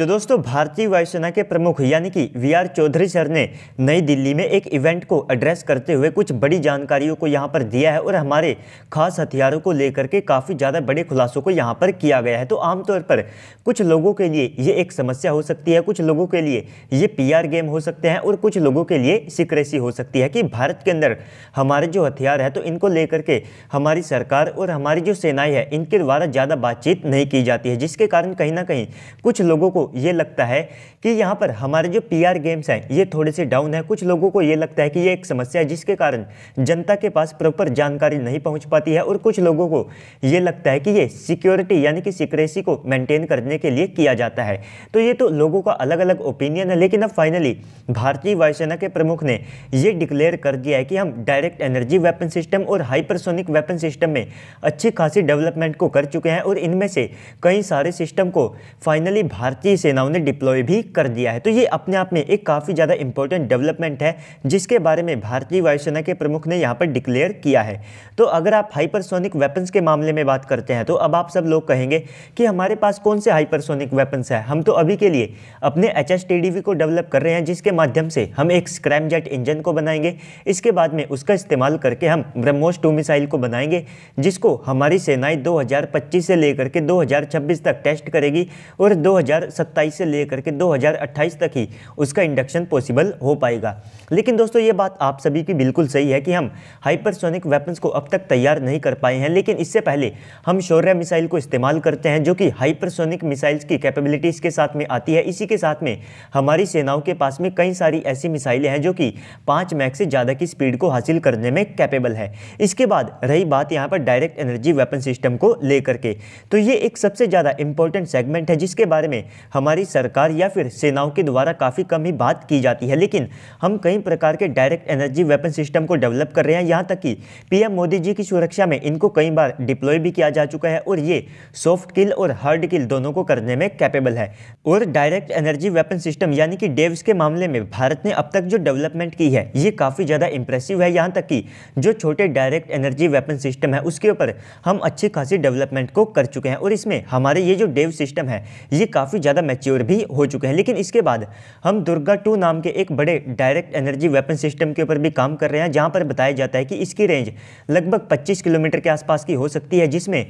तो दोस्तों भारतीय वायुसेना के प्रमुख यानी कि वी आर चौधरी सर ने नई दिल्ली में एक इवेंट को एड्रेस करते हुए कुछ बड़ी जानकारियों को यहाँ पर दिया है और हमारे खास हथियारों को लेकर के काफ़ी ज़्यादा बड़े खुलासों को यहाँ पर किया गया है तो आमतौर पर कुछ लोगों के लिए ये एक समस्या हो सकती है कुछ लोगों के लिए ये पी गेम हो सकते हैं और कुछ लोगों के लिए सिक्रेसी हो सकती है कि भारत के अंदर हमारे जो हथियार है तो इनको लेकर के हमारी सरकार और हमारी जो सेनाएँ है इनके द्वारा ज़्यादा बातचीत नहीं की जाती है जिसके कारण कहीं ना कहीं कुछ लोगों को ये लगता है कि यहाँ पर हमारे जो पीआर गेम्स हैं ये थोड़े से डाउन है कुछ लोगों को ये लगता है कि ये एक समस्या है जिसके कारण जनता के पास प्रॉपर जानकारी नहीं पहुँच पाती है और कुछ लोगों को ये लगता है कि ये सिक्योरिटी यानी कि सिक्रेसी को मेंटेन करने के लिए किया जाता है तो ये तो लोगों का अलग अलग ओपिनियन है लेकिन अब फाइनली भारतीय वायुसेना के प्रमुख ने ये डिक्लेयर कर दिया है कि हम डायरेक्ट एनर्जी वेपन सिस्टम और हाइपरसोनिक वेपन सिस्टम में अच्छी खासी डेवलपमेंट को कर चुके हैं और इनमें से कई सारे सिस्टम को फाइनली भारतीय की सेनाओं ने डिप्लॉय भी कर दिया है तो ये अपने आप में एक काफ़ी ज़्यादा इंपॉर्टेंट डेवलपमेंट है जिसके बारे में भारतीय वायुसेना के प्रमुख ने यहाँ पर डिक्लेयर किया है तो अगर आप हाइपरसोनिक वेपन्स के मामले में बात करते हैं तो अब आप सब लोग कहेंगे कि हमारे पास कौन से हाइपरसोनिक वेपन्स हैं हम तो अभी के लिए अपने एच को डेवलप कर रहे हैं जिसके माध्यम से हम एक स्क्रैम इंजन को बनाएंगे इसके बाद में उसका इस्तेमाल करके हम ब्रह्मोस टू मिसाइल को बनाएंगे जिसको हमारी सेनाएं दो से लेकर के दो तक टेस्ट करेगी और 2027 2027 से लेकर के 2028 तक ही उसका इंडक्शन पॉसिबल हो पाएगा लेकिन दोस्तों ये बात आप सभी की बिल्कुल सही है कि हम हाइपरसोनिक वेपन्स को अब तक तैयार नहीं कर पाए हैं लेकिन इससे पहले हम शौर्य मिसाइल को इस्तेमाल करते हैं जो कि हाइपरसोनिक मिसाइल्स की कैपेबिलिटीज़ के साथ में आती है इसी के साथ में हमारी सेनाओं के पास में कई सारी ऐसी मिसाइलें हैं जो कि पाँच मैक से ज़्यादा की स्पीड को हासिल करने में कैपेबल है इसके बाद रही बात यहाँ पर डायरेक्ट एनर्जी वेपन सिस्टम को लेकर के तो ये एक सबसे ज़्यादा इंपॉर्टेंट सेगमेंट है जिसके बारे में हमारी सरकार या फिर सेनाओं के द्वारा काफ़ी कम ही बात की जाती है लेकिन हम कई प्रकार के डायरेक्ट एनर्जी वेपन सिस्टम को डेवलप कर रहे हैं यहाँ तक कि पीएम मोदी जी की सुरक्षा में इनको कई बार डिप्लॉय भी किया जा चुका है और ये सॉफ्ट किल और हार्ड किल दोनों को करने में कैपेबल है और डायरेक्ट एनर्जी वेपन सिस्टम यानी कि डेव्स के मामले में भारत ने अब तक जो डेवलपमेंट की है ये काफ़ी ज़्यादा इंप्रेसिव है यहाँ तक कि जो छोटे डायरेक्ट एनर्जी वेपन सिस्टम है उसके ऊपर हम अच्छी खासी डेवलपमेंट को कर चुके हैं और इसमें हमारे ये जो डेव सिस्टम है ये काफ़ी ज़्यादा ज़्यादा मैच्योर भी हो चुके हैं लेकिन इसके बाद हम दुर्गा टू नाम के एक बड़े डायरेक्ट एनर्जी वेपन सिस्टम के ऊपर भी काम कर रहे हैं जहाँ पर बताया जाता है कि इसकी रेंज लगभग पच्चीस किलोमीटर के आसपास की हो सकती है जिसमें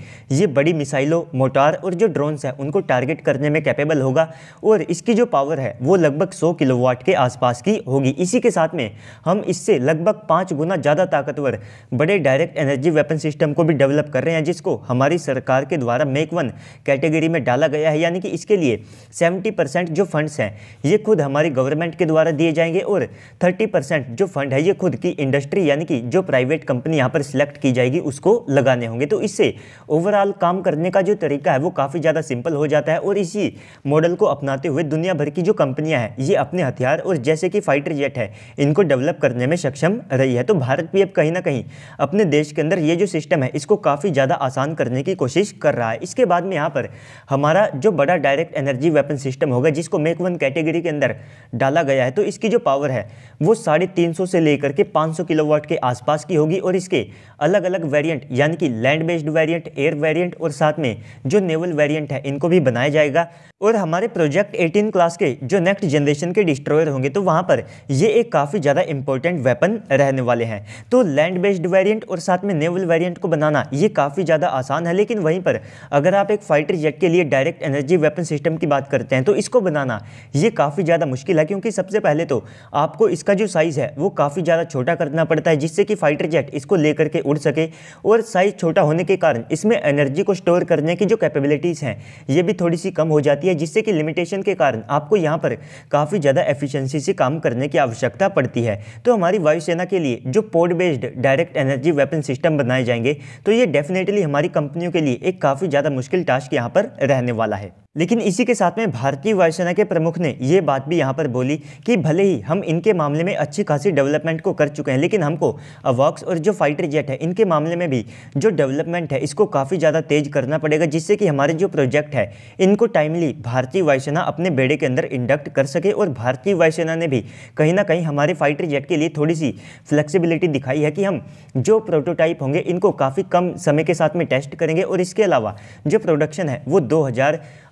ये बड़ी मिसाइलों मोटार और जो ड्रोन्स हैं उनको टारगेट करने में कैपेबल होगा और इसकी जो पावर है वो लगभग सौ किलोवाट के आसपास की होगी इसी के साथ में हम इससे लगभग पाँच गुना ज़्यादा ताकतवर बड़े डायरेक्ट एनर्जी वेपन सिस्टम को भी डेवलप कर रहे हैं जिसको हमारी सरकार के द्वारा मेक वन कैटेगरी में डाला गया है यानी कि इसके लिए सेवेंटी परसेंट जो फंड्स हैं ये खुद हमारी गवर्नमेंट के द्वारा दिए जाएंगे और थर्टी परसेंट जो फंड है ये खुद की इंडस्ट्री यानी कि जो प्राइवेट कंपनी यहाँ पर सिलेक्ट की जाएगी उसको लगाने होंगे तो इससे ओवरऑल काम करने का जो तरीका है वो काफ़ी ज़्यादा सिंपल हो जाता है और इसी मॉडल को अपनाते हुए दुनिया भर की जो कंपनियाँ हैं ये अपने हथियार और जैसे कि फाइटर जेट है इनको डेवलप करने में सक्षम रही है तो भारत भी अब कहीं ना कहीं अपने देश के अंदर ये जो सिस्टम है इसको काफ़ी ज़्यादा आसान करने की कोशिश कर रहा है इसके बाद में यहाँ पर हमारा जो बड़ा direct energy explosive weapon system होगा जिसको मेक वन कैटेगरी के अंदर डाला गया है तो इसकी जो पावर है वो साढ़े तीन सौ से लेकर के पाँच सौ किलोवाट के आसपास की होगी और इसके अलग अलग वेरियंट यानी कि land based variant air variant और साथ में जो नेवल वेरियंट है इनको भी बनाया जाएगा और हमारे प्रोजेक्ट एटीन क्लास के जो नेक्स्ट जनरेशन के डिस्ट्रॉयर होंगे तो वहाँ पर ये एक काफ़ी ज़्यादा इंपॉर्टेंट वेपन रहने वाले हैं तो लैंड बेस्ड वेरिएंट और साथ में नेवल वेरिएंट को बनाना ये काफ़ी ज़्यादा आसान है लेकिन वहीं पर अगर आप एक फाइटर जेट के लिए डायरेक्ट एनर्जी वेपन सिस्टम की बात बात करते हैं तो इसको बनाना ये काफ़ी ज़्यादा मुश्किल है क्योंकि सबसे पहले तो आपको इसका जो साइज़ है वो काफ़ी ज़्यादा छोटा करना पड़ता है जिससे कि फाइटर जेट इसको लेकर के उड़ सके और साइज़ छोटा होने के कारण इसमें एनर्जी को स्टोर करने की जो कैपेबिलिटीज़ हैं ये भी थोड़ी सी कम हो जाती है जिससे कि लिमिटेशन के कारण आपको यहाँ पर काफ़ी ज़्यादा एफिशेंसी से काम करने की आवश्यकता पड़ती है तो हमारी वायुसेना के लिए जो port based direct energy weapon system बनाए जाएंगे तो ये डेफिनेटली हमारी कंपनियों के लिए एक काफ़ी ज़्यादा मुश्किल टास्क यहाँ पर रहने वाला है लेकिन इसी के साथ में भारतीय वायुसेना के प्रमुख ने ये बात भी यहाँ पर बोली कि भले ही हम इनके मामले में अच्छी खासी डेवलपमेंट को कर चुके हैं लेकिन हमको अवॉक्स और जो फाइटर जेट है इनके मामले में भी जो डेवलपमेंट है इसको काफ़ी ज़्यादा तेज करना पड़ेगा जिससे कि हमारे जो प्रोजेक्ट है इनको टाइमली भारतीय वायुसेना अपने बेड़े के अंदर इंडक्ट कर सके और भारतीय वायुसेना ने भी कहीं ना कहीं हमारे फाइटर जेट के लिए थोड़ी सी फ्लेक्सीबिलिटी दिखाई है कि हम जो प्रोटोटाइप होंगे इनको काफ़ी कम समय के साथ में टेस्ट करेंगे और इसके अलावा जो प्रोडक्शन है वो दो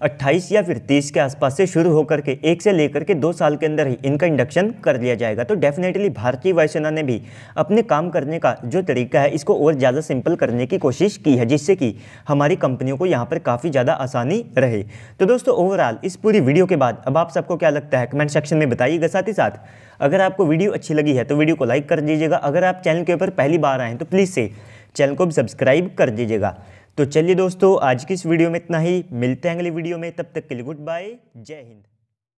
28 या फिर 30 के आसपास से शुरू होकर के एक से लेकर के दो साल के अंदर ही इनका इंडक्शन कर लिया जाएगा तो डेफिनेटली भारतीय वायुसेना ने भी अपने काम करने का जो तरीका है इसको और ज़्यादा सिंपल करने की कोशिश की है जिससे कि हमारी कंपनियों को यहाँ पर काफ़ी ज़्यादा आसानी रहे तो दोस्तों ओवरऑल इस पूरी वीडियो के बाद अब आप सबको क्या लगता है कमेंट सेक्शन में बताइएगा साथ ही साथ अगर आपको वीडियो अच्छी लगी है तो वीडियो को लाइक कर दीजिएगा अगर आप चैनल के ऊपर पहली बार आएँ तो प्लीज़ से चैनल को भी सब्सक्राइब कर दीजिएगा तो चलिए दोस्तों आज की इस वीडियो में इतना ही मिलते हैं अगली वीडियो में तब तक के लिए गुड बाय जय हिंद